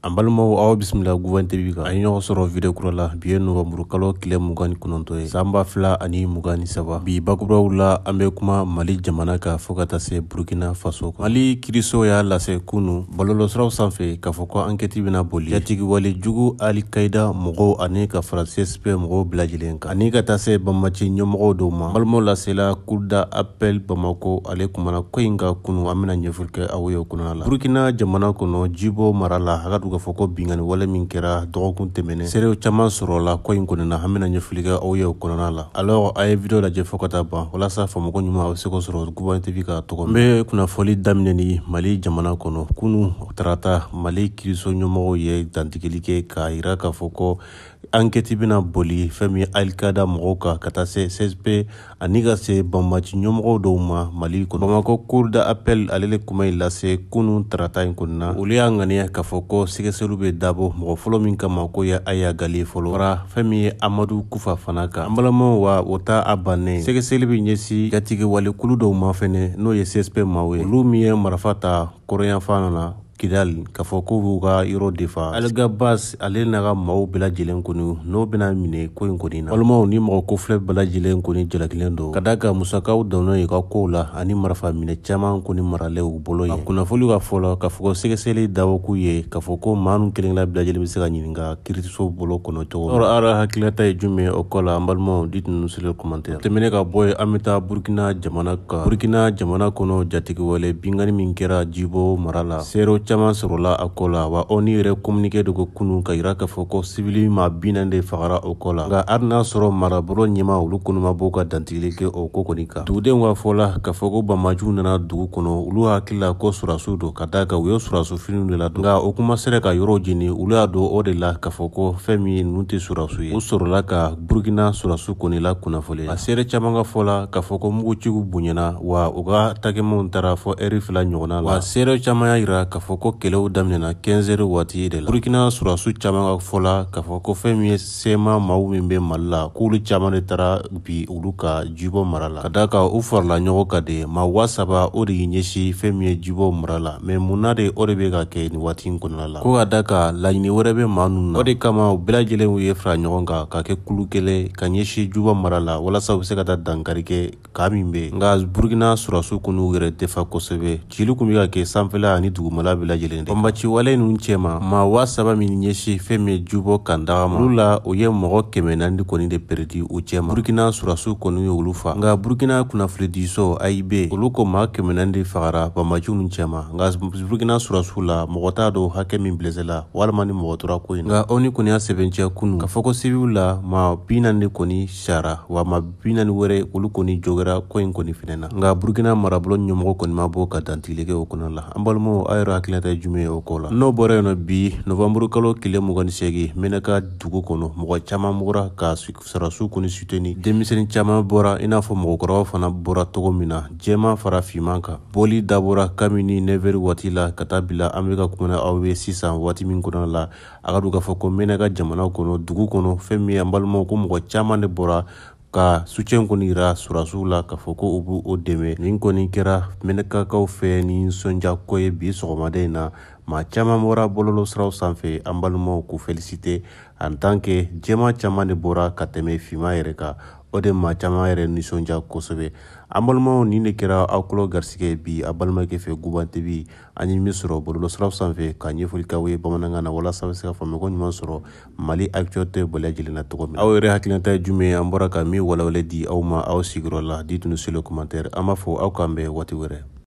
an balimaw aw bisimila guvɛn tv kan an ye ɲɔgɔn sɔrɔ video kura la bi ye kalo kile mugan ni kɔnɔntɔ ye san b'a fila ani mugan ni saba bi bakurubaw la an be kuma mali jamana kan fɔɔ ka taa se burukina faso kan mali kiriso y'a lase kunu balolɔsiraw san fɛ k'a fɔ ko ankɛti bena boli jatigiwale jugu alikaida mɔgɔw ani ka fara csp mɔgɔw bilajɛlen kan ani ka taa se banbaci ɲɛmɔgɔw dɔw ma balimaw lasela kurda apɛl bamako ale kumana ko ɲi ka kunu an bena ɲɛfɔli kɛ aw ye o kɔnɔna la burukina jamana kɔnɔ jibo mara la hagadu sabu k'a fɔ ko bingani wale min kɛra dɔgɔkun tɛmɛnɛ seerew caaman sɔrɔla ko ɲi kɔnina an bena ɲɛfili aw ye kɔnɔna la alors a ye video lajɛ fɔɔ ka taa ban walasa faamuko ɲuman a be se k'o sɔrɔ guban tv k'a tɔgɔ n be kunnafɔli daminɛ ni mali jamana kɔnɔ kunu tarata mali kiriso ɲɛmɔgɔw ye dantigili kɛ k'a yira k'a fɔ ko ankɛti bena boli fɛn min alikada mɔgɔw kan ka taa se sp ani ka se banbaci ɲɛmɔgɔw dɔw ma mali kɔnɔ bamako cour da ale le kuma ɲi lase kunu tarata ɲi kɔnina olu y'a ŋaniya k'a fɔ ko sɛgɛsɛliw bɛ dabɔ mɔgɔ fɔlɔ min kama ko ye aya gale fɔlɔ fara fɛn min ye amadu kufa fana kan an balimaw wa o ta a bannen sɛgɛsɛli bɛ ɲɛsi jatigɛwalekulu dɔw ma fɛnɛ n'o ye sespe maw ye olu min ye marafa ta kɔrɔyanfan na kidali k'a fɔ ko b'u ka yɔrɔ defa algabas ale n'a ka maaw bɛɛ kɔni n'o bena minɛ ko in kɔni na walimaw ni mɔgɔ kofilɛ bɛlajɛlen kɔni jalakilen don ka da ka musakaw dɔnɔ ye ka koow la ani marafa minɛ caaman kɔni maralɛ u bolo ye kunnafoli ka fɔlɔ k'a fɔ ko sɛgɛsɛgɛli dawok'u ye k'a fɔ ko manu kelenkela bilajɛlen be se ka ɲininga kiriso bolo kɔnɔ cogo yɔrɔ ara hakilata ye jumɛn o kɔ la an balimaw di tunu sele kɔmantɛ tɛmɛnɛ ka bɔ ye an be taa burkina jamana kan burkina jamana kɔnɔ jatigɛwale bingani min kɛra jibo mara la caaman sɔrɔla a kɔ la wa onu yɛrɛ kominike de ko kunu ka yira k'a fɔ ko sibili ma binan de fagara o kɔ la nka hali n'a sɔrɔ marabolo ɲɛma olu kɔnuma b'u ka dantigili kɛ o ko kɔni kan dugudenw ka fɔla k'a fɔ ko bamajuw nana dugu kɔnɔ olu hakilila ko surasiw don ka daa kan u ye surasufiniw de ladon nka o kumasɛrɛ ka yɔrɔw jeni olu y'a don o de la k'a fɔ ko fɛɛn min ye nunu tɛ surasu ye u sɔrɔla ka burukina surasu kɔni la kunnafoli a seere caaman ka fɔ la k'a fɔ ko muguciw bonyana wa u ka takɛmaw taara fɔ ɛri fila ɲɔgɔnna la wa seerew caaman y'a yira k'a fɔ ko kɛlɛw daminɛna 15 kɛnzɛri waati de la burukina surasu caaman ka fɔla la k'a fɔ ko fɛɛn min ye sema maw min be mali la k'olu caaman de tara bi olu ka jibɔ mara la ka da ka u farala ɲɔgɔn ka de ma wasaba o de y' ɲɛsi fɛɛn min ye jibɔ mara la mun na de o de be ka kɛ ni waati kɔnɔna la ko ka da ka laɲini wɛrɛ be ma nu na o de kama u belajɛlenw ye fara ɲɔgɔn kan ka kɛ kulu kelen ka ɲɛsi juba mara la walasa u be se ka ta dankari kɛ ka min be nka burukina surasu kun yɛrɛ tɛfa kosɛbɛ cili kun be ka kɛ sanfɛla ani dugumala bila lajɛlen banbaci wale ninnu cɛma ma wa saba min ɲɛsi fɛn min ye jubɔ kan daga ma olu la u ye mɔgɔ kɛmɛ kɔni de pɛrɛdi u cɛma burukina surasu kɔni ye olu fa nka burukina kunnafilidiso aib olu ko ma kɛmɛ nandi fagara banbaciw nu cɛma nka burukina surasu la mɔgɔ t'a do hakɛ min bilɛsɛla walama ni mɔgɔ tora ko ye nga aw ni ya sɛbɛncɛ kunu k'a fɔ ko sibiw la ma bi naani kɔni sara wa ma bi wɛrɛ olu kɔni jogɛra ko yi kɔni fɛnɛ na nga burukina marabolo ɲɛmɔgɔ kɔni ma bɔ ka dantigilikɛ o kɔnɔ la an balimaw aw yɛrɛ hakili hakilata e jumɛn ye o ko la n'o bɔra yen nɔ bi novanburukalo kile mugani segi mɛnɛ dugu kɔnɔ mɔgɔ caaman mugura ka sarasuw kuni suteni denmisɛni caaman bɔra i n'a fɔ mɔgɔkɔrɔba fana bɔra togo min na jɛma fara fiman kan bɔli dabɔra kamini nɛvɛri waati la ka taa bila an be ka kumana aw ye sisan waati min kɔnɔ la a ka du k'a fɔ ko mɛnɛ jamana kɔnɔ dugu kɔnɔ fɛn min an balimaw ko mɔgɔ caaman de bɔra ka sucɛ kɔni yira surasuw la k'a fɔ ko u b' o dɛmɛ nin kɔni kɛra mɛnɛkakaw fɛ ni sɔndiya ko ye bi sɔgɔmaden na ma caaman bɔra bɔlɔlɔsiraw sanfɛ an balimaw ku felisite an tan tanke jɛma caaman ne bɔra ka tɛmɛ finma yɛrɛ kan o de ma caman yɛrɛ nisɔndiya kosɛbɛ an balimaw nin ne kɛra aw kulo garisigɛ bi a balimakɛ fɛ gubantebi an ye min sɔrɔ bɔlɔlɔsiraw sanfɛ ka ɲɛfɔli kaw ye bamanankan na walasa be se ka faamuyako ɲuman sɔrɔ mali actualité bɛɛ lajɛlen na togo min aw yɛrɛ hakilinata ye jumɛn an bɔra ka min walawale di aw ma aw sigiyɔrɔ la di tun selo commentaire an b'a fɔ aw k'an bɛn waati wɛrɛ